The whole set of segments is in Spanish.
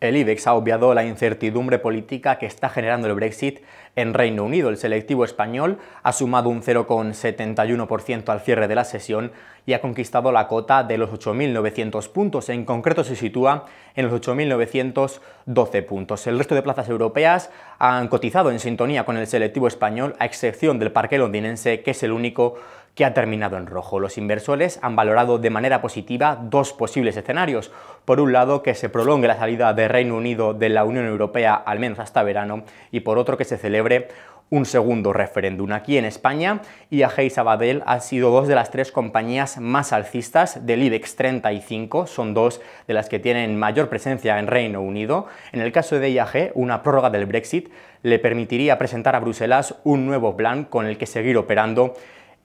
El IBEX ha obviado la incertidumbre política que está generando el Brexit en Reino Unido. El selectivo español ha sumado un 0,71% al cierre de la sesión y ha conquistado la cota de los 8.900 puntos. En concreto se sitúa en los 8.912 puntos. El resto de plazas europeas han cotizado en sintonía con el selectivo español, a excepción del parque londinense, que es el único que ha terminado en rojo. Los inversores han valorado de manera positiva dos posibles escenarios. Por un lado, que se prolongue la salida del Reino Unido de la Unión Europea al menos hasta verano y por otro que se celebre un segundo referéndum aquí en España IAG y Sabadell han sido dos de las tres compañías más alcistas del IBEX 35, son dos de las que tienen mayor presencia en Reino Unido. En el caso de IAG, una prórroga del Brexit le permitiría presentar a Bruselas un nuevo plan con el que seguir operando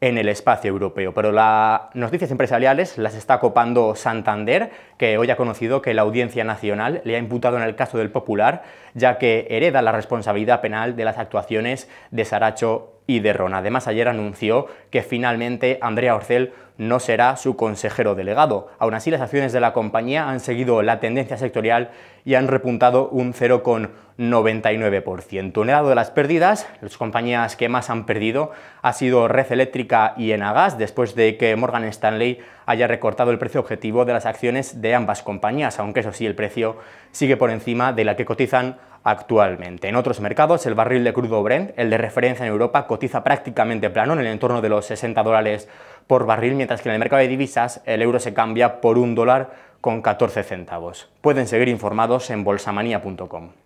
en el espacio europeo. Pero las noticias empresariales las está copando Santander que hoy ha conocido que la Audiencia Nacional le ha imputado en el caso del Popular, ya que hereda la responsabilidad penal de las actuaciones de Saracho y de Ron. Además, ayer anunció que finalmente Andrea Orcel no será su consejero delegado. Aún así, las acciones de la compañía han seguido la tendencia sectorial y han repuntado un 0,99%. En el lado de las pérdidas, las compañías que más han perdido ha sido Red Eléctrica y Enagas, después de que Morgan Stanley haya recortado el precio objetivo de las acciones de ambas compañías, aunque eso sí, el precio sigue por encima de la que cotizan actualmente. En otros mercados, el barril de crudo Brent, el de referencia en Europa, cotiza prácticamente plano en el entorno de los 60 dólares por barril, mientras que en el mercado de divisas el euro se cambia por un dólar con 14 centavos. Pueden seguir informados en bolsamanía.com.